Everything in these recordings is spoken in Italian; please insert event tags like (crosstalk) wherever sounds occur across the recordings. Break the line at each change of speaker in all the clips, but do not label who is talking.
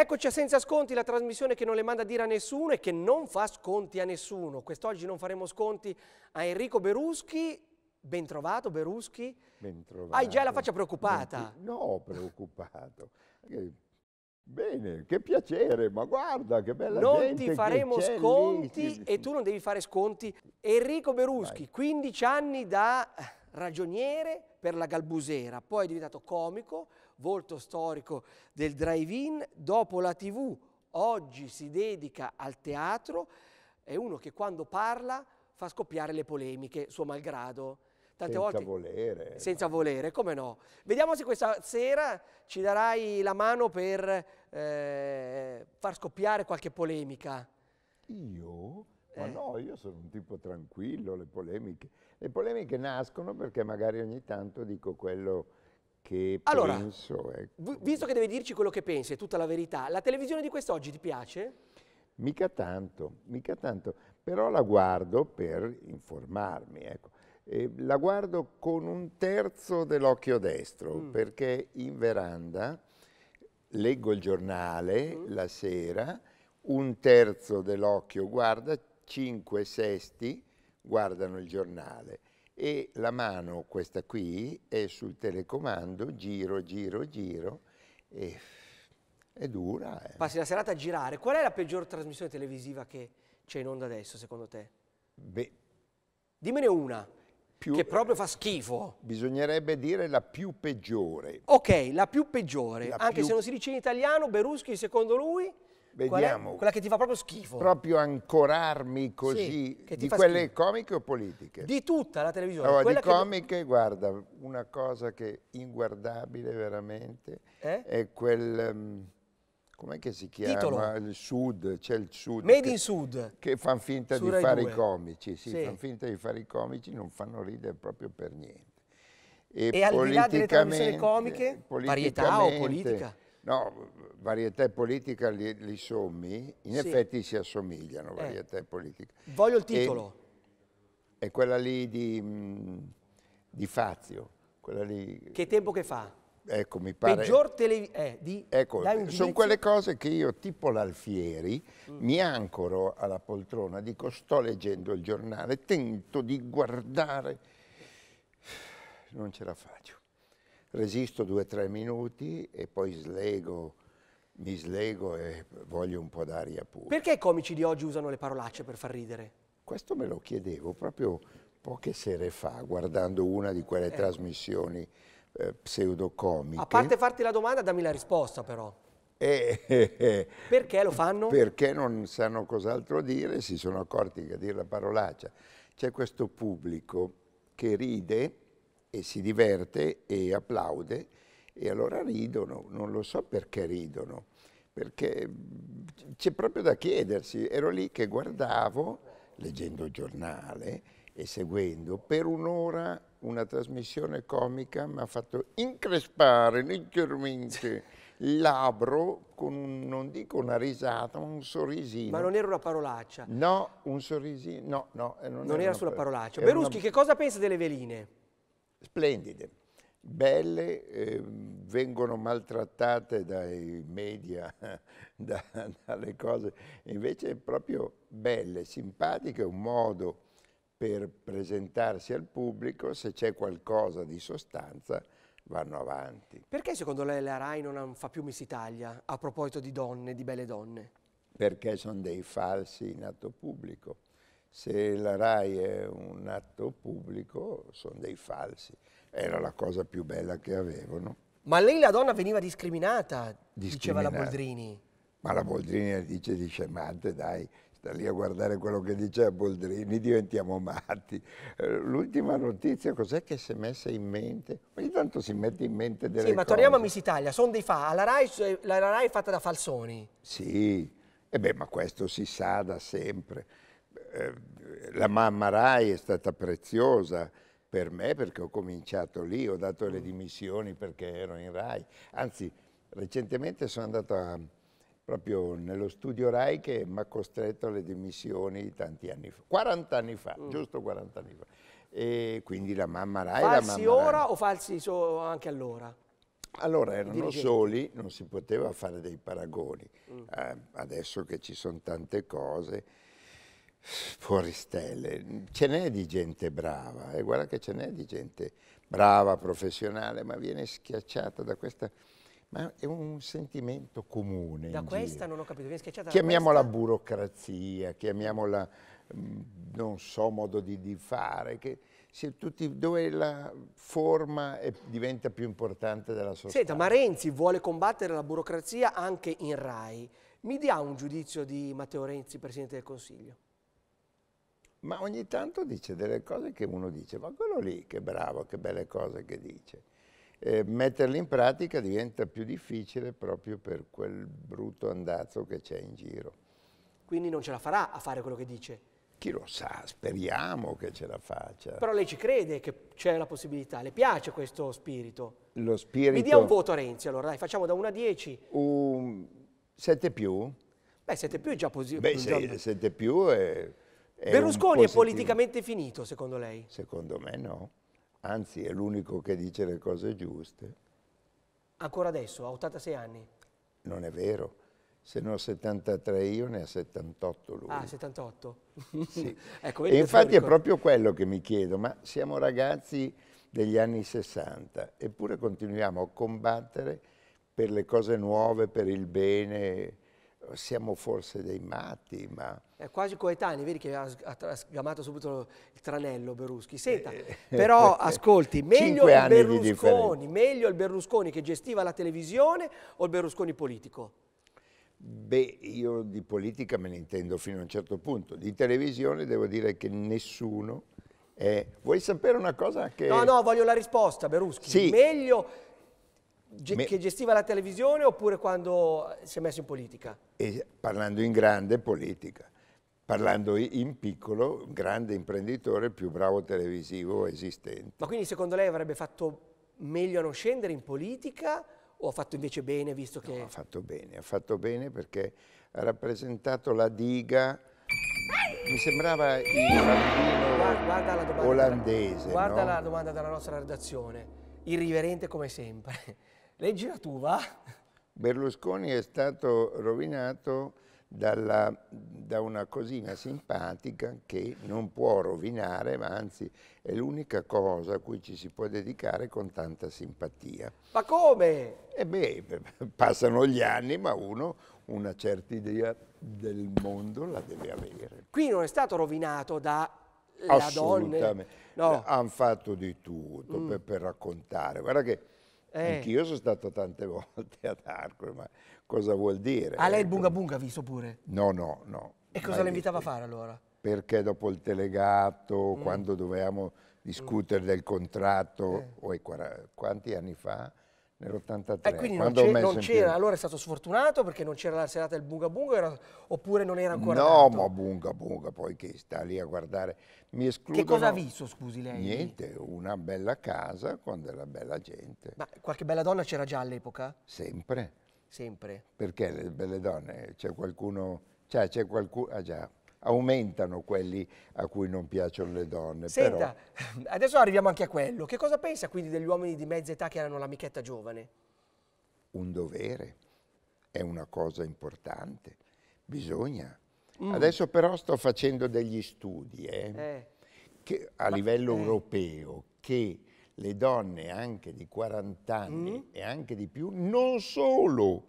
Eccoci a Senza Sconti, la trasmissione che non le manda a dire a nessuno e che non fa sconti a nessuno. Quest'oggi non faremo sconti a Enrico Beruschi. Bentrovato Beruschi.
Ben Hai già la faccia
preoccupata.
no, preoccupato. Eh, bene, che piacere, ma guarda che bella non Non ti faremo sconti
lì. e tu non devi fare sconti. Enrico Beruschi, Vai. 15 anni da ragioniere per la Galbusera, poi è diventato comico, volto storico del drive-in, dopo la tv oggi si dedica al teatro, è uno che quando parla fa scoppiare le polemiche, suo malgrado. Tante senza volte,
volere.
Senza no. volere, come no? Vediamo se questa sera ci darai la mano per eh, far scoppiare qualche polemica.
Io? Ma eh. no, io sono un tipo tranquillo, le polemiche. Le polemiche nascono perché magari ogni tanto dico quello che allora, penso. Ecco.
Visto che devi dirci quello che pensi, è tutta la verità, la televisione di quest'oggi ti piace?
Mica tanto, mica tanto, però la guardo per informarmi, ecco. eh, la guardo con un terzo dell'occhio destro, mm. perché in veranda leggo il giornale mm. la sera, un terzo dell'occhio guarda, cinque sesti guardano il giornale e la mano, questa qui, è sul telecomando, giro, giro, giro, e è dura. Eh.
Passi la serata a girare. Qual è la peggior trasmissione televisiva che c'è in onda adesso, secondo te?
Beh. Dimmene una. Più, che proprio fa schifo. Bisognerebbe dire la più peggiore. Ok, la più peggiore. La Anche più... se non si
dice in italiano, Beruschi secondo lui? Vediamo. Quella che ti fa proprio schifo. Proprio
ancorarmi così, sì, di quelle schifo. comiche o politiche? Di
tutta la televisione. Allora, di comiche,
che... guarda, una cosa che è inguardabile veramente eh? è quel... Um, Com'è che si chiama? Titolo. Il Sud, c'è il Sud. Made che, in Sud. Che fanno finta Su di Rai fare 2. i comici, sì, sì. fanno finta di fare i comici, non fanno ridere proprio per niente. E, e al di là delle comiche, varietà o politica? No, varietà e politica li, li sommi, in sì. effetti si assomigliano, eh. varietà eh. e politica. Voglio il titolo. E, è quella lì di, mm, di Fazio. Lì,
che tempo che fa?
Ecco, mi pare... Peggior tele... Eh, di... Ecco, sono quelle cose che io, tipo l'Alfieri, mm. mi ancoro alla poltrona, dico sto leggendo il giornale, tento di guardare, non ce la faccio resisto due o tre minuti e poi slego, mi slego e voglio un po' d'aria pura. Perché
i comici di oggi usano le parolacce per far ridere?
Questo me lo chiedevo proprio poche sere fa, guardando una di quelle eh. trasmissioni eh, pseudocomiche. A parte
farti la domanda, dammi la risposta però.
Eh, eh,
(laughs) perché lo fanno?
Perché non sanno cos'altro dire, si sono accorti che a dire la parolaccia. C'è questo pubblico che ride e si diverte e applaude e allora ridono, non lo so perché ridono, perché c'è proprio da chiedersi, ero lì che guardavo, leggendo il giornale e seguendo, per un'ora una trasmissione comica mi ha fatto increspare leggermente il labbro con, un, non dico una risata, ma un sorrisino. Ma non era
una parolaccia?
No, un sorrisino, no, no. Eh, non, non era, era sulla parolaccia. Beruschi, una...
che cosa pensa delle veline?
splendide, belle, eh, vengono maltrattate dai media, (laughs) da, dalle cose, invece proprio belle, simpatiche, un modo per presentarsi al pubblico, se c'è qualcosa di sostanza vanno avanti. Perché secondo
lei la RAI non fa più Miss Italia a proposito di donne, di belle donne?
Perché sono dei falsi in atto pubblico se la RAI è un atto pubblico sono dei falsi. Era la cosa più bella che avevano.
Ma lei la donna veniva discriminata, discriminata. diceva la Boldrini.
Ma la Boldrini dice di scemate, dai, sta lì a guardare quello che dice la Boldrini, diventiamo matti. Eh, l'ultima notizia, cos'è che si è messa in mente? Ogni tanto si mette in mente delle cose. Sì, ma cose. torniamo
a Miss Italia, sono dei fa. La RAI, la RAI è fatta da falsoni.
Sì, e beh, ma questo si sa da sempre. Eh, la mamma Rai è stata preziosa per me perché ho cominciato lì, ho dato le mm. dimissioni perché ero in Rai. Anzi, recentemente sono andato a, proprio nello studio Rai che mi ha costretto alle dimissioni tanti anni fa, 40 anni fa, mm. giusto 40 anni fa. E quindi la mamma Rai... Falsi la mamma ora Rai. o falsi so anche allora? Allora erano soli, non si poteva fare dei paragoni. Mm. Eh, adesso che ci sono tante cose fuori stelle, ce n'è di gente brava, e eh? guarda che ce n'è di gente brava, professionale, ma viene schiacciata da questa... Ma è un sentimento comune. Da questa giro. non ho capito, viene schiacciata Chiamiamola burocrazia, chiamiamola, mm, non so, modo di, di fare, che, tutti, dove la forma è, diventa più importante della sostanza. Senta, ma
Renzi vuole combattere la burocrazia anche in RAI. Mi dia un giudizio di Matteo Renzi, Presidente del Consiglio?
ma ogni tanto dice delle cose che uno dice, ma quello lì che bravo, che belle cose che dice. E metterle in pratica diventa più difficile proprio per quel brutto andazzo che c'è in giro.
Quindi non ce la farà a fare quello che dice?
Chi lo sa, speriamo che ce la faccia. Però
lei ci crede che c'è la possibilità, le piace questo spirito?
Lo spirito... Mi dia un voto a
Renzi, allora dai, facciamo da 1 a 10.
Un 7 più?
Beh, 7 più è già positivo. Bè,
7 più è Berlusconi è politicamente
finito, secondo lei? Secondo
me no. Anzi, è l'unico che dice le cose giuste.
Ancora adesso, a 86 anni?
Non è vero. Se ne ho 73 io, ne ha 78 lui. Ah,
78? (laughs) Sì. (laughs) ecco, e infatti è proprio
quello che mi chiedo, ma siamo ragazzi degli anni 60, eppure continuiamo a combattere per le cose nuove, per il bene, siamo forse dei matti, ma...
È quasi coetanei, vedi che ha, sgamato subito il tranello Berluschi. Senta, eh, eh, però eh, eh ascolti, meglio il Berlusconi, meglio il Berlusconi che gestiva la televisione o il Berlusconi politico?
Beh, io di politica me ne intendo fino a un certo punto. Di televisione devo dire che nessuno è... Vuoi sapere una cosa che... No, no, voglio
la risposta, Beruschi. Sì.
Meglio Ge che
gestiva la televisione oppure quando eh, si è messo in politica?
E, parlando in grande, politica. Parlando in piccolo, grande imprenditore, più bravo televisivo esistente.
Ma quindi secondo lei avrebbe fatto meglio a non scendere in politica o ha
fatto invece bene visto che... No, ha fatto bene, ha fatto bene perché ha rappresentato la diga mi sembrava il bambino guarda, guarda olandese. Guarda no? la
domanda della nostra redazione, irriverente come sempre. Leggi la
tua. Berlusconi è stato rovinato dalla, da una cosina simpatica che non può rovinare, ma anzi è l'unica cosa a cui ci si può dedicare con tanta simpatia. Ma come? E eh beh, (laughs) passano gli anni, ma uno una certa idea del mondo la deve avere.
Qui non è stato rovinato da la Assolutamente. No.
Hanno fatto di tutto mm. per, per raccontare. Guarda che eh. Anch'io sono stato tante (laughs) volte ad Arcore, ma cosa vuol dire? A ah, lei il ecco. bunga bunga ha visto pure? No, no, no. E cosa le invitava a fare allora? Perché dopo il telegato, mm. quando dovevamo discutere mm. del contratto, eh. quanti anni fa? nell'83. E eh, quindi non, non c'era,
allora è stato sfortunato perché non c'era la serata del Bunga Bunga era, oppure non era ancora No, nato. ma
Bunga Bunga, poi che sta lì a guardare, mi escludono... Che cosa ha visto, scusi lei? Niente, una bella casa con della bella gente. Ma
qualche bella donna c'era già all'epoca?
Sempre. Sempre. Perché le belle donne, c'è qualcuno, cioè c'è qualcuno, ah già, aumentano quelli a cui non piacciono le donne. Senta,
però... (laughs) adesso arriviamo anche a quello. Che cosa pensa quindi degli uomini di mezza età che erano l'amichetta giovane?
Un dovere, è una cosa importante, bisogna. Mm. Adesso però sto facendo degli studi eh, eh. Che, a Ma, livello eh. europeo che le donne anche di 40 anni mm. e anche di più non solo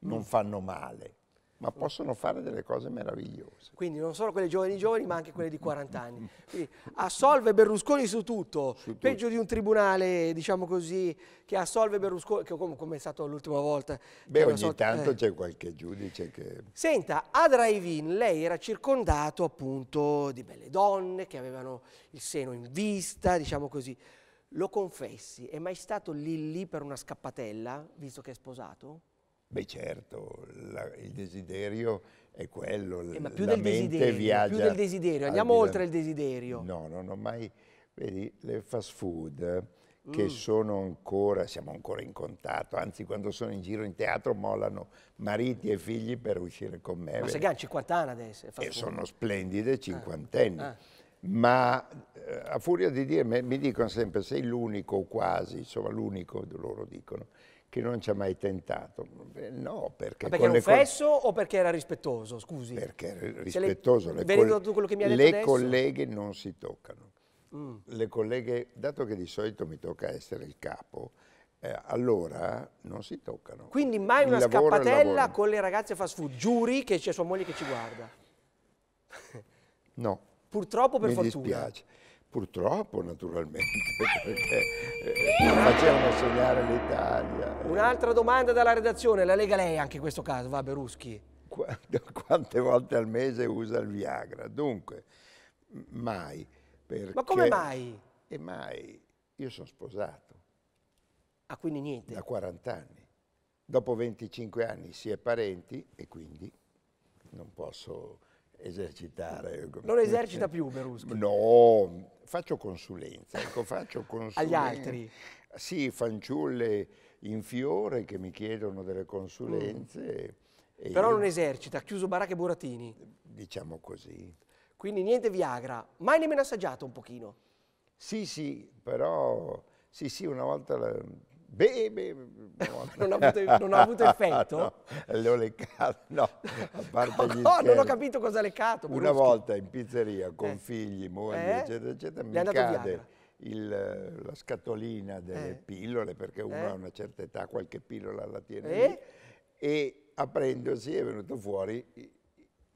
non mm. fanno male, ma possono fare delle cose meravigliose.
Quindi non solo quelle giovani giovani, ma anche quelle di 40 anni. Quindi assolve Berlusconi su tutto, su tutto. peggio di un tribunale, diciamo così, che assolve Berlusconi, che come, è stato l'ultima volta. Beh, ogni so tanto eh.
c'è qualche giudice che...
Senta, a Drive-In lei era circondato appunto di belle donne che avevano il seno in vista, diciamo così. Lo confessi, è mai stato lì lì per una scappatella, visto che è sposato?
Beh certo, la, il desiderio è quello, eh, ma più la del mente viaggia. Più del desiderio, andiamo al, oltre il desiderio. No, non ho mai... Vedi, le fast food eh, che mm. sono ancora, siamo ancora in contatto, anzi quando sono in giro in teatro mollano mariti e figli per uscire con me. Ma Segan,
cinquant'anni adesso.
E sono splendide ah, cinquantenni. Ah. Ah. Ma eh, a furia di dire, mi dicono sempre, sei l'unico quasi, insomma l'unico, loro dicono, che non ci ha mai tentato. Eh, no, perché... Ma perché era un fesso
o perché era rispettoso, scusi? Perché era rispettoso. Le, le, coll le colleghe
non si toccano. Mm. Le colleghe, dato che di solito mi tocca essere il capo, eh, allora non si toccano. Quindi mai una lavoro, scappatella
con le ragazze fast food, giuri che c'è sua moglie che ci guarda. No. Purtroppo per mi fortuna. Mi dispiace.
Purtroppo, naturalmente, (laughs) perché eh, facevano sognare l'Italia. Eh.
Un'altra domanda dalla redazione, la lega lei anche in questo caso, va Beruschi. Quante,
(laughs) quante volte al mese usa il Viagra? Dunque, mai. Perché... Ma come mai? E mai. Io sono sposato. Ah, quindi niente. Da 40 anni. Dopo 25 anni si è parenti e quindi non posso esercitare. Non esercita più Berlusconi? No, faccio consulenza. Ecco, faccio consulenza. (laughs) Agli altri? Sì, fanciulle in fiore che mi chiedono delle consulenze. Mm. Però io... non
esercita, chiuso Baracca e Burattini.
Diciamo così.
Quindi niente Viagra, mai nemmeno assaggiato un pochino? Sì,
sì, però... Sì, sì, una volta Beh, beh, non, ha avuto, non ha avuto effetto? (laughs) no, le ho leccato, no, a parte gli No, non ho capito cosa ha leccato. Una volta in pizzeria con eh. figli, moglie, eh? eccetera, eccetera, le mi cade il, la scatolina delle eh. pillole, perché uno ha eh. una certa età, qualche pillola la tiene eh? lì, e aprendosi è venuto fuori,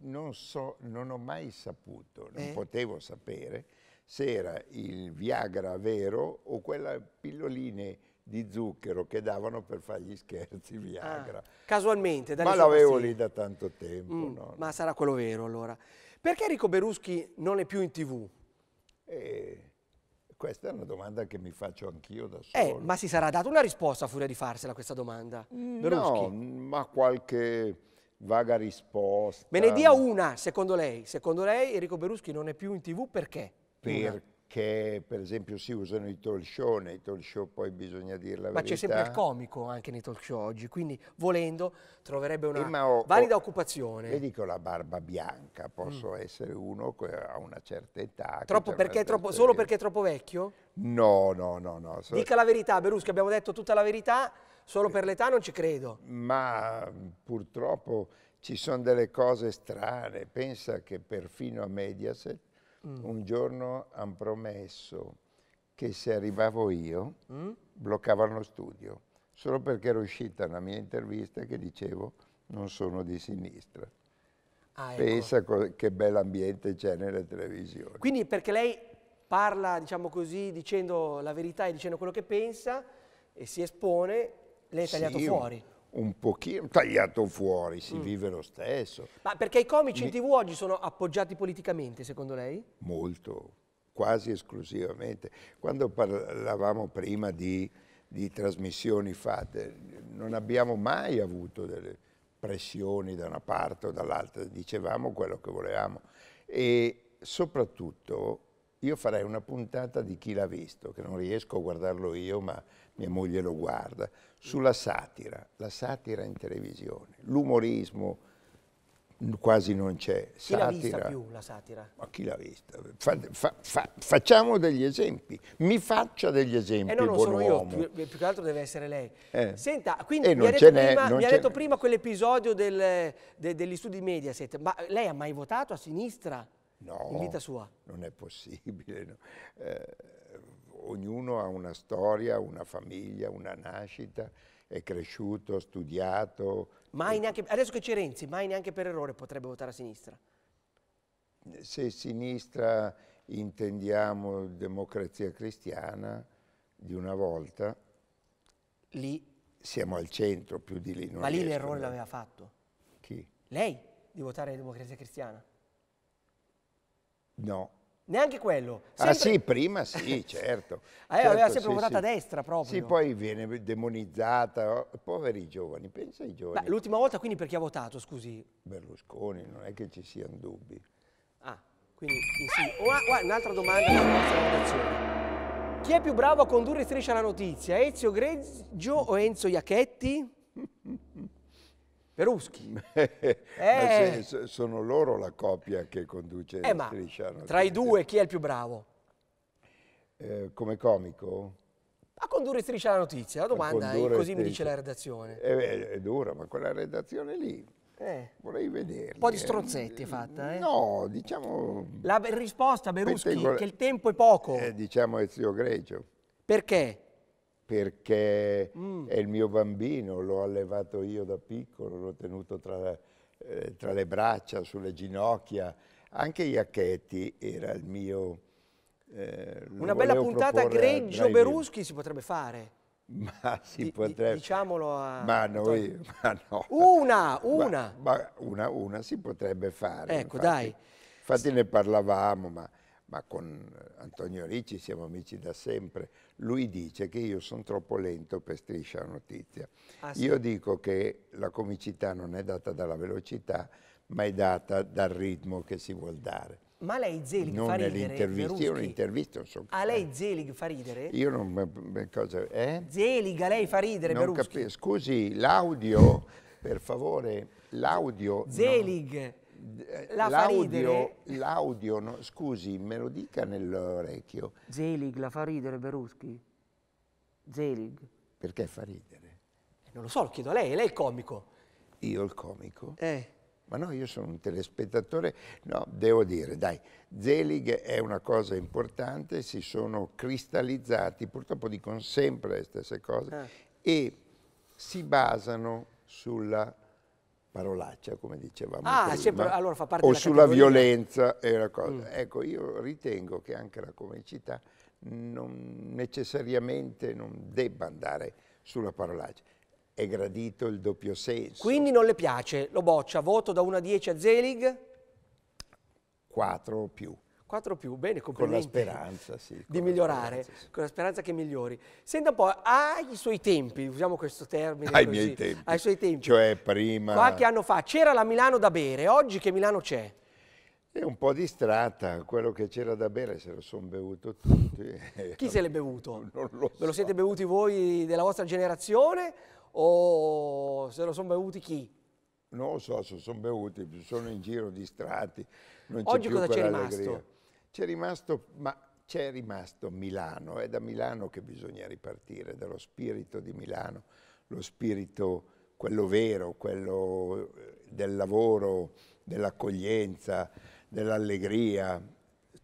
non so, non ho mai saputo, non eh. potevo sapere, se era il Viagra vero o quelle pilloline di zucchero che davano per fare gli scherzi ah, Viagra. Ah, casualmente? Ma l'avevo lì da tanto tempo. Mm, no, ma sarà quello vero
allora. Perché Enrico Beruschi non è più in tv?
Eh, questa è una domanda che mi faccio anch'io da eh, solo. Eh, ma
si sarà data una risposta a furia di farsela questa domanda? Mm, no,
ma qualche vaga risposta. Me ne dia
una, secondo lei. Secondo lei Enrico Beruschi non è più in tv perché? Perché?
che per esempio si usano i talk show, nei talk show poi bisogna dire la ma verità. Ma c'è sempre il
comico anche nei talk show oggi, quindi volendo troverebbe una eh, ho, valida ho, occupazione. Le dico
la barba bianca, posso mm. essere uno a una certa età. Troppo perché troppo, solo
perché è troppo vecchio?
No, no, no. no. Dica la
verità, Beruschi, abbiamo detto tutta la verità, solo per l'età non ci
credo. Ma purtroppo ci sono delle cose strane, pensa che perfino a Mediaset Mm. Un giorno hanno promesso che se arrivavo io mm? bloccavano lo studio, solo perché era uscita una mia intervista che dicevo non sono di sinistra. Ah, ecco. Pensa che bell'ambiente c'è nelle televisioni.
Quindi perché lei parla, diciamo così, dicendo la verità e dicendo quello che pensa e si espone, lei è tagliato sì, fuori
un pochino tagliato fuori, si mm. vive lo stesso.
Ma perché i comici Mi... in tv oggi sono appoggiati politicamente, secondo lei?
Molto, quasi esclusivamente. Quando parlavamo prima di, di trasmissioni fatte, non abbiamo mai avuto delle pressioni da una parte o dall'altra, dicevamo quello che volevamo e soprattutto io farei una puntata di chi l'ha visto, che non riesco a guardarlo io, ma mia moglie lo guarda, sulla satira, la satira in televisione, l'umorismo quasi non c'è. Chi l'ha vista più la satira? Ma chi l'ha vista? Fa, fa, fa, facciamo degli esempi, mi faccia degli esempi, eh no, non buon sono uomo. io,
più, più, che altro deve essere lei. Eh. Senta, eh, quindi eh, mi, ha detto, prima, mi detto prima quell'episodio del, de, degli studi Mediaset, ma lei ha mai votato a sinistra?
No, in vita sua? Non è possibile. No. Eh, ognuno ha una storia, una famiglia, una nascita, è cresciuto, studiato. Mai e... neanche, adesso che c'è Renzi, mai neanche per errore potrebbe votare a sinistra? Se sinistra intendiamo democrazia cristiana di una volta, lì siamo al centro più di lì. Ma lì l'errore l'aveva fatto? Chi?
Lei di votare democrazia cristiana? No. Neanche quello? Ah, sempre... Ah sì, prima sì, (laughs) certo.
eh, certo, aveva sempre sì, votato sì. a destra proprio. Sì, poi viene demonizzata. Oh, poveri giovani, pensa ai giovani.
L'ultima volta quindi per chi ha votato, scusi?
Berlusconi, non è che ci siano dubbi. Ah,
quindi sì. un'altra domanda sulla nostra votazione. Chi è più bravo a condurre Striscia la Notizia, Ezio Greggio o Enzo Iacchetti?
Peruschi. (laughs) Eh. Se, sono loro la coppia che conduce eh, la striscia. No? Tra i
due chi è il più bravo?
Eh, come comico?
A condurre striscia la notizia, la domanda è così mi dice la redazione. Eh, beh,
è dura, ma quella redazione lì
eh. Vorrei vedere. Un po' di stronzetti è fatta, eh?
No, diciamo... La risposta, Beruschi, Pettegole... che il tempo è poco. Eh, diciamo Ezio Greggio. Perché? perché mm. è il mio bambino, l'ho allevato io da piccolo, l'ho tenuto tra, eh, tra, le braccia, sulle ginocchia. Anche Iacchetti era il mio... Eh, Una bella puntata Greggio-Beruschi
si potrebbe fare.
Ma si di, potrebbe. Diciamolo a. Ma noi. (laughs) Ma no. Una, una. Ma, ma una, una si potrebbe fare. Ecco, infatti. dai. Infatti sì. ne parlavamo, ma ma con eh, Antonio Ricci siamo amici da sempre, lui dice che io sono troppo lento per striscia la notizia. Ah, sì. Io dico che la comicità non è data dalla velocità, ma è data dal ritmo che si vuol dare.
Ma lei Zelig non fa ridere? Io un'intervista, so A ah, lei eh. Zelig fa ridere?
Io non... Cosa, eh? Zelig a
lei fa ridere, Beruschi?
Scusi, l'audio, per favore, l'audio...
Zelig... No. Eh, la fa ridere.
L'audio, no, scusi, me lo dica nell'orecchio. Zelig la fa
ridere Beruschi? Zelig.
Perché fa ridere?
Eh, non lo so, lo chiedo a lei,
lei è il comico. Io il comico? Eh. Ma no, io sono un telespettatore. No, devo dire, dai, Zelig è una cosa importante, si sono cristallizzati, purtroppo dicono sempre le stesse cose, eh. e si basano sulla parolaccia, come dicevamo ah, prima, sempre, allora fa parte o sulla categoria. violenza. Mm. Ecco, io ritengo che anche la comicità non necessariamente non debba andare sulla parolaccia. È gradito il doppio senso. Quindi non le piace, lo boccia. Voto da 1 a 10 a Zelig? 4 o più.
4 più, bene, Con la speranza, sì. (laughs) Di migliorare, speranza, sì. con la speranza che migliori. Senta un po', ai suoi tempi, usiamo questo termine Ai così, miei tempi.
Ai suoi tempi. Cioè prima... Qualche
anno fa c'era la Milano da bere, oggi che Milano c'è?
È un po' distratta, quello che c'era da bere se lo sono bevuto tutti. (laughs) Chi se l'è
bevuto? (laughs) Non lo so. Ve lo siete bevuti voi della vostra generazione o
se lo sono bevuti chi? Non lo so se sono bevuti, sono in giro distratti. Non Oggi cosa c'è rimasto? C'è rimasto, ma c'è rimasto Milano, è da Milano che bisogna ripartire, dallo spirito di Milano, lo spirito, quello vero, quello eh, del lavoro, dell'accoglienza, dell'allegria.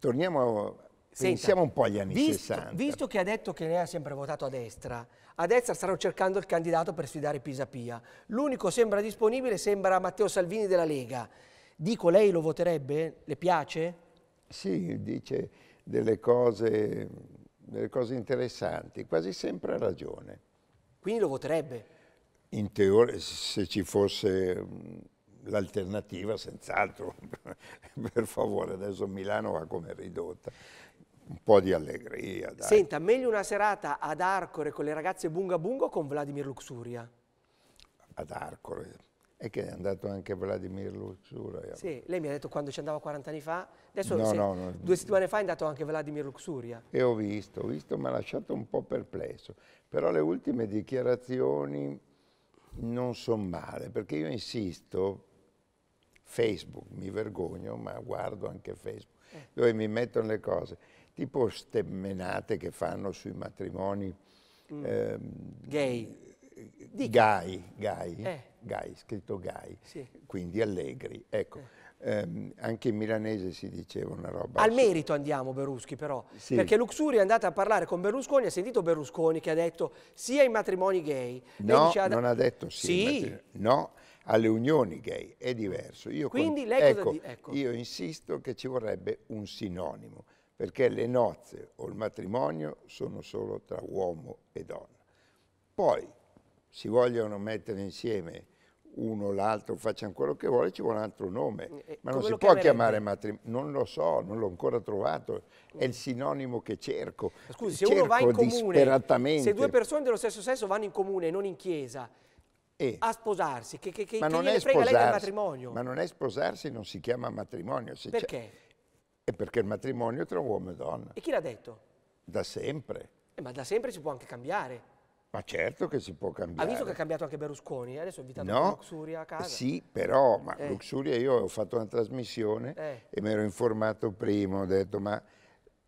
Torniamo, Senta, pensiamo un po' agli anni visto, 60. Visto
che ha detto che lei ha sempre votato a destra, a destra stanno cercando il candidato per sfidare Pisapia. L'unico sembra disponibile sembra Matteo Salvini della Lega. Dico, lei lo voterebbe? Le piace?
Sì, dice delle cose, delle cose interessanti, quasi sempre ha ragione. Quindi lo voterebbe? In teoria, se ci fosse l'alternativa, senz'altro, (laughs) per favore, adesso Milano va come ridotta. Un po' di allegria, dai. Senta,
meglio una serata ad Arcore con le ragazze Bunga Bunga o con Vladimir Luxuria?
Ad Arcore, e che è andato anche Vladimir Luxuria.
Sì, lei mi ha detto quando ci andava 40 anni fa, adesso no, sei, no, no, due settimane fa è andato anche Vladimir Luxuria.
E ho visto, ho visto, mi ha lasciato un po' perplesso. Però le ultime dichiarazioni non sono male, perché io insisto, Facebook, mi vergogno, ma guardo anche Facebook, eh. dove mi mettono le cose, tipo stemmenate che fanno sui matrimoni... Mm. Ehm, gay. Eh, Dica. Gai, gai. Eh Gai, scritto Gai, sì. quindi allegri. Ecco, eh. ehm, anche in milanese si diceva una roba... Al assurda.
merito andiamo Berlusconi però, sì. perché Luxuri è andata a parlare con Berlusconi, ha sentito Berlusconi che ha detto sia ai matrimoni gay... No, dice, non ha detto sì, sì.
no, alle unioni gay, è diverso. Io quindi con... lei ecco, ecco. Io insisto che ci vorrebbe un sinonimo, perché le nozze o il matrimonio sono solo tra uomo e donna. Poi si vogliono mettere insieme uno, o l'altro, facciano quello che vuole, ci vuole un altro nome. Eh, eh, ma Come non si può chiamare matrimonio, non lo so, non l'ho ancora trovato, è il sinonimo che cerco. Scusi, cerco se uno va in comune, se due persone
dello stesso sesso vanno in comune, non in chiesa, eh. a sposarsi, che, che, che, ma che non è matrimonio. Ma non
è sposarsi, non si chiama matrimonio. perché? È perché il matrimonio è tra uomo e donna. E chi l'ha detto? Da sempre.
Eh, ma da sempre si può anche cambiare.
Ma certo che si può cambiare. Ha visto che ha
cambiato anche Berlusconi? Eh, adesso ho invitato no, Luxuria a casa. Sì,
però, ma eh. Luxuria io ho fatto una trasmissione eh. e mi ero informato prima, ho detto ma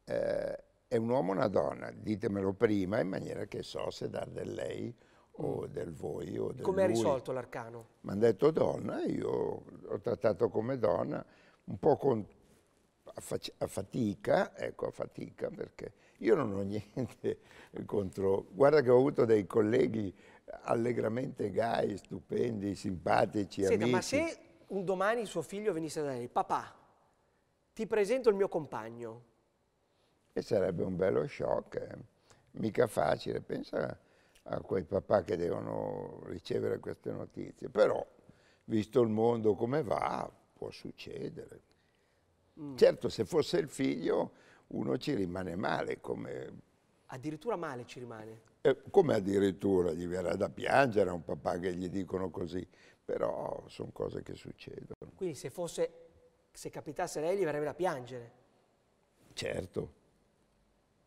eh, è un uomo o una donna? Ditemelo prima in maniera che so se dar del lei o mm. del voi o del Come ha risolto l'arcano? Mi hanno detto donna, io l'ho trattato come donna, un po' con, a, fatica, ecco a fatica perché io non ho (laughs) niente contro... Guarda che ho avuto dei colleghi allegramente gai, stupendi, simpatici, Senta, amici. ma se
un domani suo figlio venisse da lei, papà, ti presento il mio compagno.
E sarebbe un bello shock, eh? mica facile. Pensa a quei papà che devono ricevere queste notizie. Però, visto il mondo come va, può succedere. Mm. Certo, se fosse il figlio uno ci rimane male come...
Addirittura male ci rimane?
Eh, come addirittura, gli verrà da piangere a un papà che gli dicono così, però sono cose che succedono.
Quindi se fosse, se capitasse lei gli verrebbe da piangere?
Certo,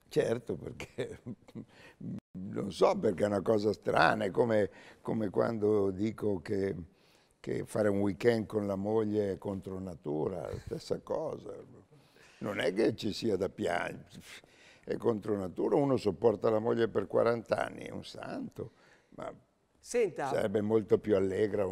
certo perché (laughs) non so perché è una cosa strana, è come, come quando dico che, che fare un weekend con la moglie è contro natura, stessa cosa non è che ci sia da piangere, è contro natura, uno sopporta la moglie per 40 anni, è un santo, ma
Senta, sarebbe
molto più allegra.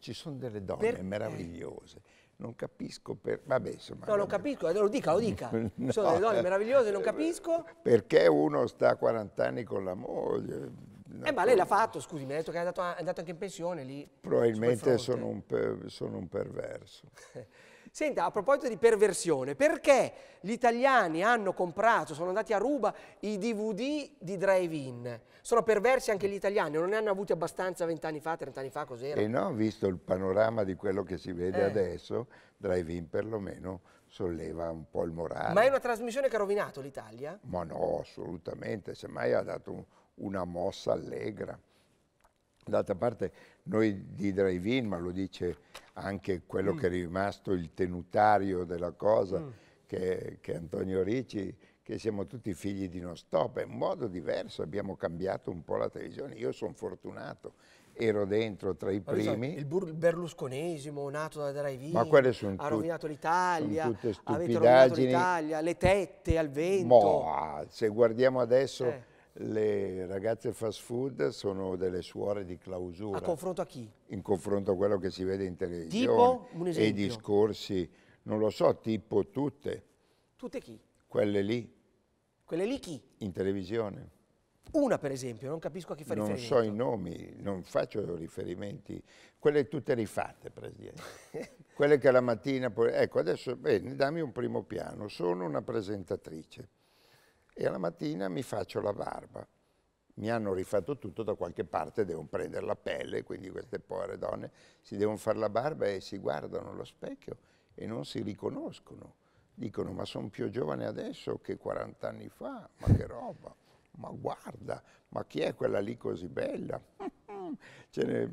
Ci sono delle donne per... Eh. meravigliose. Non capisco per... Vabbè, insomma... No, non
capisco, eh, lo dica, lo dica. (laughs) no, sono delle donne meravigliose, non capisco.
Perché uno sta 40 anni con la moglie? Eh, ma
lei l'ha fatto, scusi, mi ha detto che è andato, è andato anche in pensione lì.
Probabilmente sono un, per, sono un perverso.
(laughs) Senta, a proposito di perversione, perché gli italiani hanno comprato, sono andati a ruba i DVD di drive-in? Sono perversi anche gli italiani, non ne hanno avuti abbastanza vent'anni fa, trent'anni fa, cos'era? E eh no,
visto il panorama di quello che si vede eh. adesso, drive-in perlomeno solleva un po' il morale.
Ma è una trasmissione che ha rovinato l'Italia? Ma no,
assolutamente, semmai ha dato una mossa allegra. D'altra parte noi di drive-in, ma lo dice anche quello mm. che è rimasto il tenutario della cosa, mm. che, che, è Antonio Ricci, che siamo tutti figli di non stop, è un modo diverso, abbiamo cambiato un po' la televisione, io sono fortunato, ero dentro tra i primi. il
berlusconesimo nato da drive-in, ma quelle sono ha rovinato l'Italia, avete rovinato l'Italia, le tette al vento. Mo, boh,
se guardiamo adesso... Eh le ragazze fast food sono delle suore di clausura. A confronto a chi? In confronto a quello che si vede in televisione. Tipo? Un esempio. E discorsi, non lo so, tipo tutte. Tutte chi? Quelle lì. Quelle lì chi? In televisione.
Una per esempio, non capisco a chi fa riferimento. Non so
i nomi, non faccio riferimenti. Quelle tutte rifatte, Presidente. (laughs) Quelle che la mattina... Ecco, adesso, bene, dammi un primo piano. Sono una presentatrice e alla mattina mi faccio la barba. Mi hanno rifatto tutto, da qualche parte devono prendere la pelle, quindi queste povere donne si devono fare la barba e si guardano allo specchio e non si riconoscono. Dicono, ma sono più giovane adesso che 40 anni fa, ma che roba, ma guarda, ma chi è quella lì così bella? (laughs) Eh,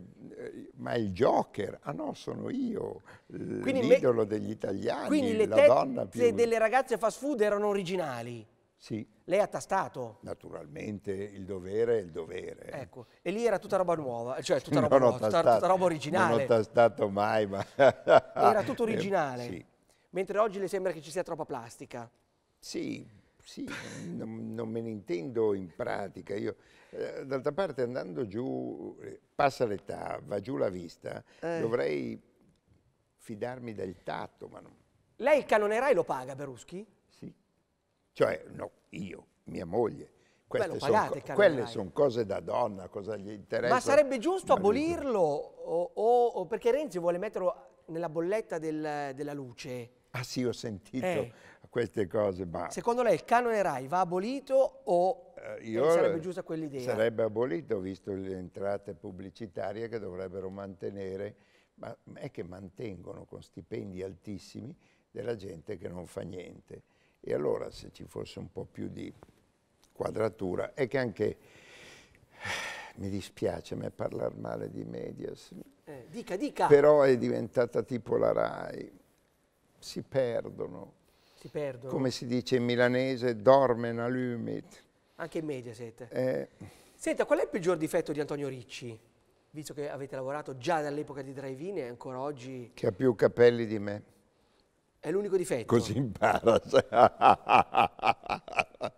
ma il Joker, ah no, sono io, l'idolo degli italiani, la donna più... delle
ragazze fast food erano originali. Sì. Lei ha tastato?
Naturalmente, il dovere è il dovere. Ecco,
e lì era tutta roba nuova, cioè tutta roba, nuova, tutta, tutta roba originale. Non ho
tastato mai, ma... (laughs) era tutto (laughs) eh, originale. Eh, sì.
Mentre oggi le sembra che ci sia troppa plastica.
Sì, sì, non, non, me ne intendo in pratica. Io, eh, d'altra parte, andando giù, passa l'età, va giù la vista, eh. dovrei fidarmi del tatto, ma non...
Lei il canonerai lo paga, Beruschi?
Cioè, no, io, mia moglie, queste sono, quelle sono cose da donna, cosa gli interessa? Ma sarebbe giusto Ma abolirlo
o, o, o, perché Renzi vuole metterlo nella bolletta del, della luce?
Ah sì, ho sentito eh. queste cose, ma...
Secondo lei il canone RAI va abolito o
eh, eh sarebbe giusta quell'idea? Sarebbe abolito, visto le entrate pubblicitarie che dovrebbero mantenere, ma è che mantengono con stipendi altissimi della gente che non fa niente. E allora se ci fosse un po' più di quadratura, è che anche mi dispiace a me parlare male di Medias. Eh, dica, dica. Però è diventata tipo la RAI. Si perdono. Si perdono. Come si dice in milanese, dormen a lumit.
Anche in Mediaset. Eh. Senta, qual è il peggior difetto di Antonio Ricci? Visto che avete lavorato già dall'epoca di Drive-In e ancora oggi...
Che ha più capelli di me.
È l'unico difetto. Così
impara. Cioè.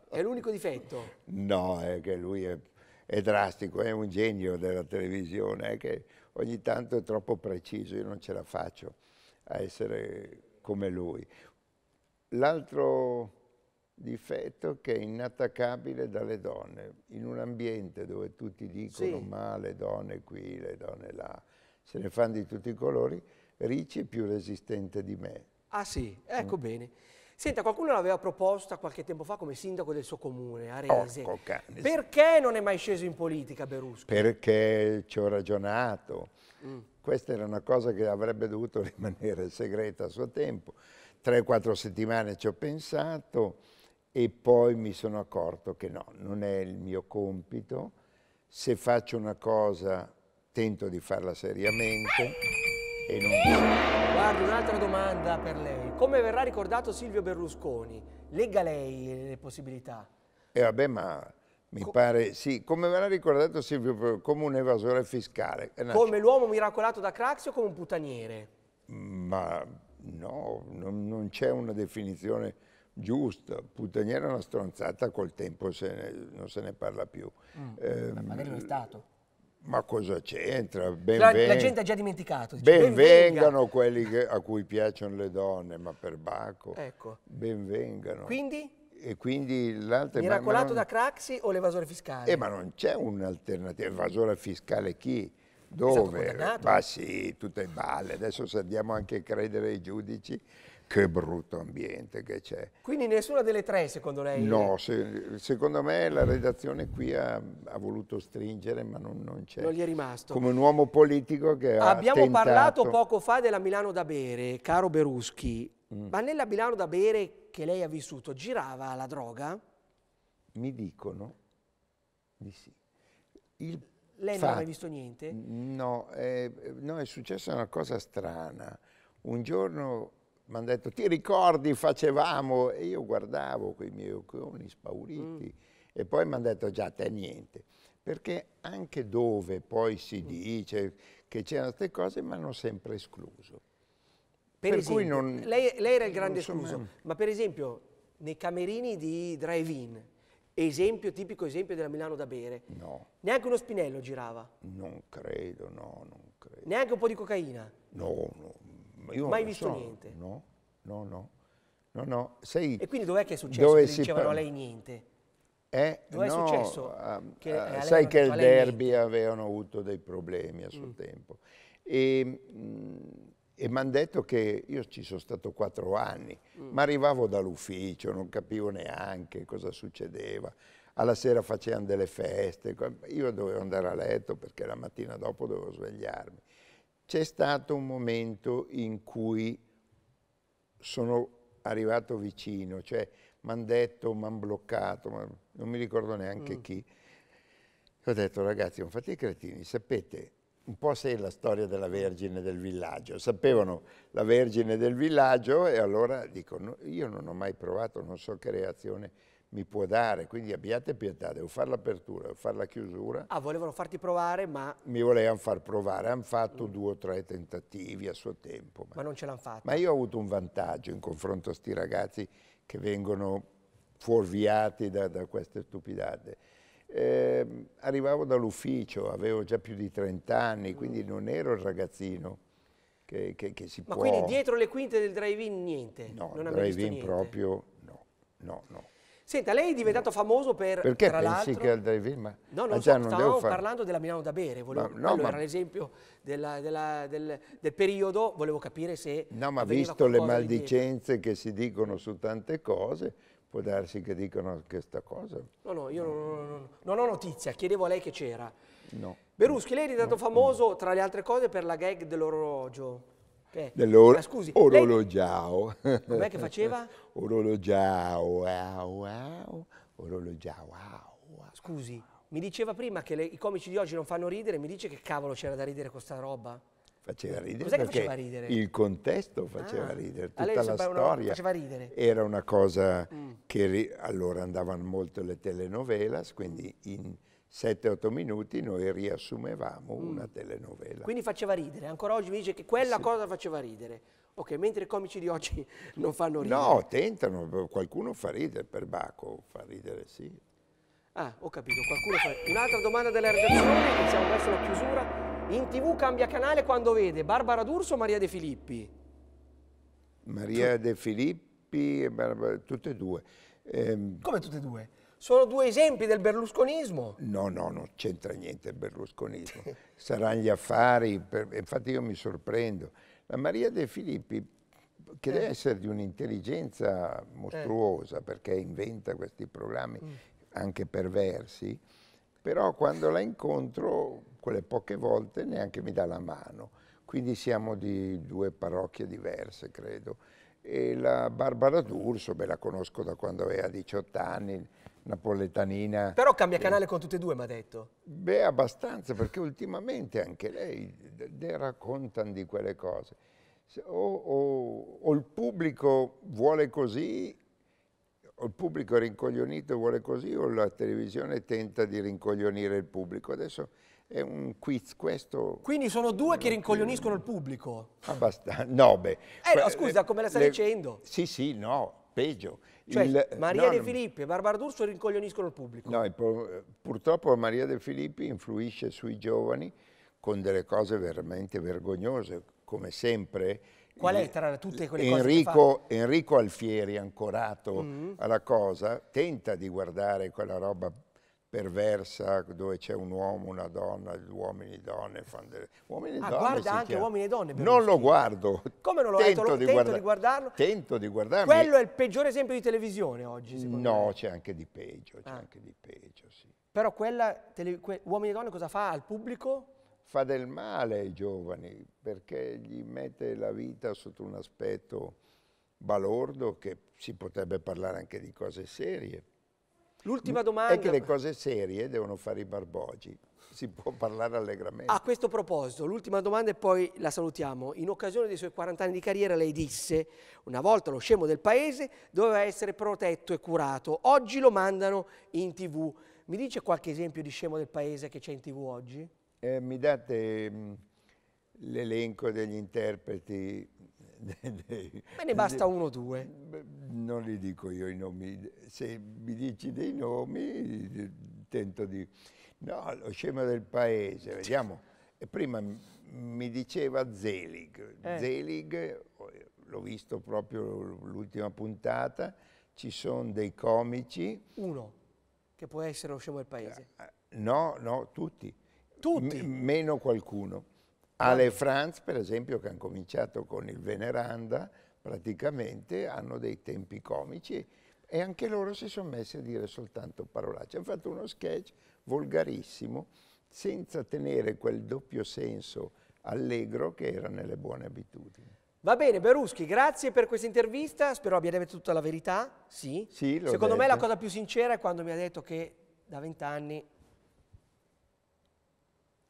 è l'unico difetto. No, è che lui è, è, drastico, è un genio della televisione, è che ogni tanto è troppo preciso, io non ce la faccio a essere come lui. L'altro difetto è che è inattaccabile dalle donne, in un ambiente dove tutti dicono sì. ma le donne qui, le donne là, se ne fanno di tutti i colori, Ricci è più resistente di me Ah sì, ecco mm.
bene. Senta, qualcuno l'aveva proposta qualche tempo fa come sindaco del suo comune, Arese. Porco cane. Perché non è mai sceso in politica Berlusconi?
Perché ci ho ragionato. Mm. Questa era una cosa che avrebbe dovuto (laughs) rimanere segreta a suo tempo. Tre o quattro settimane ci ho pensato e poi mi sono accorto che no, non è il mio compito. Se faccio una cosa, tento di farla seriamente e non...
Guardi, un'altra domanda per lei. Come verrà ricordato Silvio Berlusconi? Lega lei le possibilità.
E eh vabbè, ma mi Co pare, sì, come verrà ricordato Silvio Berlusconi? come un evasore fiscale. Come l'uomo
miracolato da Craxi o come un putaniere?
Ma no, non, non c'è una definizione giusta. Puttaniere è una stronzata, col tempo se ne, non se ne parla più. Mm, ehm, eh, ma magari lo è stato. Ma cosa c'entra? La, la, gente ha già dimenticato. Dice, benvengano ben quelli che, a cui piacciono le donne, ma per Baco. Ecco. Benvengano. Quindi? E quindi l'altra... Miracolato non... da
Craxi o l'evasore fiscale? Eh, ma non
c'è un'alternativa. Evasore fiscale chi? Dove? Ma sì, tutte balle. Adesso se andiamo anche a credere ai giudici, che brutto ambiente che c'è.
Quindi nessuna delle tre secondo lei? No,
se, secondo me la redazione qui ha, ha voluto stringere ma non, non c'è. Non gli è
rimasto. Come un
uomo politico che Abbiamo ha Abbiamo tentato... parlato poco
fa della Milano da bere, caro Beruschi, mm. ma nella Milano da bere che lei ha vissuto girava la droga?
Mi dicono di sì. Il lei non ha mai visto niente? No, eh, no, è successa una cosa strana. Un giorno mi hanno detto ti ricordi facevamo e io guardavo quei miei occhioni spauriti mm. e poi mi hanno detto già te niente perché anche dove poi si mm. dice che c'erano queste cose mi hanno sempre escluso per, per esempio, cui non, lei, lei era il grande escluso mai.
ma per esempio nei camerini di drive-in esempio, tipico esempio della Milano da bere no neanche uno spinello girava
non credo no non
credo neanche un po' di cocaina
no no io Mai visto so. niente? No, no, no. no, no. Sei e quindi dov'è che è successo dove che dicevano a lei
niente? Eh, dove no, è successo? Uh, che uh, sai che il derby
niente. avevano avuto dei problemi a suo mm. tempo. E, mm, e mi hanno detto che io ci sono stato quattro anni, mm. ma arrivavo dall'ufficio, non capivo neanche cosa succedeva alla sera facevano delle feste, io dovevo andare a letto perché la mattina dopo dovevo svegliarmi c'è stato un momento in cui sono arrivato vicino, cioè mi hanno detto, mi hanno bloccato, non mi ricordo neanche mm. chi. Ho detto ragazzi, non fate i cretini, sapete, un po' se è la storia della Vergine del villaggio. Sapevano la Vergine del villaggio e allora dicono, io non ho mai provato, non so che reazione mi può dare, quindi abbiate pietà, devo fare l'apertura, devo fare la chiusura.
Ah, volevano farti provare, ma...
Mi volevano far provare, hanno fatto mm. due o tre tentativi a suo tempo. Ma, ma
non ce l'hanno fatta. Ma
io ho avuto un vantaggio in confronto a questi ragazzi che vengono fuorviati da, da queste stupidate. Eh, arrivavo dall'ufficio, avevo già più di 30 anni, quindi mm. non ero il ragazzino che, che, che si Ma può... Ma quindi
dietro le quinte del drive-in niente? No, non drive-in
proprio no, no, no.
Senta, lei è diventato famoso per... Perché tra pensi che al
Daivin... No, non so, non stavamo parlando
della Milano da bere, volevo, ma, no, ma, era l'esempio del, del, periodo, volevo capire se... No, ma visto le maldicenze
che si dicono su tante cose, può darsi che dicano questa cosa.
No, no, io no. Non, non ho notizia, chiedevo a lei che c'era. No. Beruschi, lei è diventato no, famoso, tra le altre cose, per la gag dell'orologio. Che? Dell'orologiao.
Lei... Com'è che faceva? Orologiao, (laughs) wow, wow, orologiao, wow, au.
Scusi, mi diceva prima che le, i comici di oggi non fanno ridere, mi dice che cavolo c'era da ridere con sta roba?
Faceva ridere Cos'è perché faceva ridere? il contesto faceva ah, ridere, tutta la storia. Una, era una cosa mm. che allora andavano molto le telenovelas, quindi in 7-8 minuti noi riassumevamo mm. una telenovela. Quindi
faceva ridere, ancora oggi mi dice che quella sì. cosa faceva ridere. Ok, mentre i comici di oggi (laughs) non fanno ridere. No,
tentano, qualcuno fa ridere, per Baco fa ridere, sì.
Ah, ho capito, qualcuno fa... Un'altra domanda della redazione, che siamo verso la chiusura. In tv cambia canale quando vede Barbara D'Urso o Maria De Filippi?
Maria De Filippi e Barbara, tutte e due. Ehm... Come
tutte e due? Sono due esempi del berlusconismo.
No, no, non c'entra niente il berlusconismo. (laughs) Saranno gli affari, per... infatti io mi sorprendo. La Maria De Filippi, che eh. deve essere di un'intelligenza mostruosa, eh. perché inventa questi programmi mm. anche perversi, però quando la incontro, quelle poche volte, neanche mi dà la mano. Quindi siamo di due parrocchie diverse, credo e la Barbara D'Urso, beh, la conosco da quando aveva 18 anni, napoletanina. Però cambia eh. canale con
tutte e due, mi ha detto.
Beh, abbastanza, perché ultimamente anche lei le raccontano di quelle cose. O, o, o, il pubblico vuole così, o il pubblico rincoglionito vuole così, o la televisione tenta di rincoglionire il pubblico. Adesso è un quiz questo. Quindi sono due che
rincoglioniscono il pubblico?
Abbastanza, no beh. Eh no, scusa, come la stai le, dicendo? Sì, sì, no, peggio cioè, il... Maria no, De Filippi
e Barbara D'Urso rincoglioniscono il pubblico.
No, il purtroppo Maria De Filippi influisce sui giovani con delle cose veramente vergognose, come sempre. Qual è tra tutte quelle Enrico, cose Enrico Alfieri, ancorato mm -hmm. alla cosa, tenta di guardare quella roba perversa dove c'è un uomo, una donna, gli uomini e donne fanno delle... Uomini ah, e ah, donne guarda anche chiama. uomini e donne Berlusconi. Non lo guardo. Come non lo tento, lo, di, tento guarda... di guardarlo? Tento di guardarlo. Quello è il
peggiore esempio di televisione oggi, secondo no,
me. No, c'è anche di peggio,
c'è ah. anche di peggio, sì. Però quella, tele... que... uomini e donne cosa fa al pubblico?
Fa del male ai giovani, perché gli mette la vita sotto un aspetto balordo che si potrebbe parlare anche di cose serie L'ultima domanda... È che le cose serie devono fare i barbogi, si può parlare allegramente.
A questo proposito, l'ultima domanda e poi la salutiamo. In occasione dei suoi 40 anni di carriera lei disse, una volta lo scemo del paese doveva essere protetto e curato, oggi lo mandano in tv. Mi dice qualche esempio di scemo del paese che c'è in tv oggi?
Eh, mi date mm, l'elenco degli interpreti Me ne basta uno o due. Non li dico io i nomi, se mi dici dei nomi tento di... No, lo scema del paese, vediamo. E prima mi diceva Zelig. Eh. Zelig, l'ho visto proprio l'ultima puntata, ci sono dei comici.
Uno, che può essere lo scemo del paese. Eh,
eh, no, no, tutti. Tutti? M meno qualcuno. Ale e Franz, per esempio, che hanno cominciato con il Veneranda, praticamente hanno dei tempi comici e anche loro si sono messi a dire soltanto parolacce. Hanno fatto uno sketch volgarissimo, senza tenere quel doppio senso allegro che era nelle buone abitudini. Va bene, Beruschi, grazie per questa intervista. Spero abbia
detto tutta la verità. Sì. sì Secondo detto. me la cosa più sincera è quando mi ha detto che da vent'anni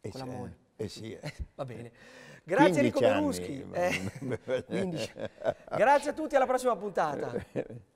con la moglie. Eh sì. Eh. eh va bene. (laughs) Grazie Enrico Beruschi. Eh, Grazie a tutti, alla prossima puntata. (laughs)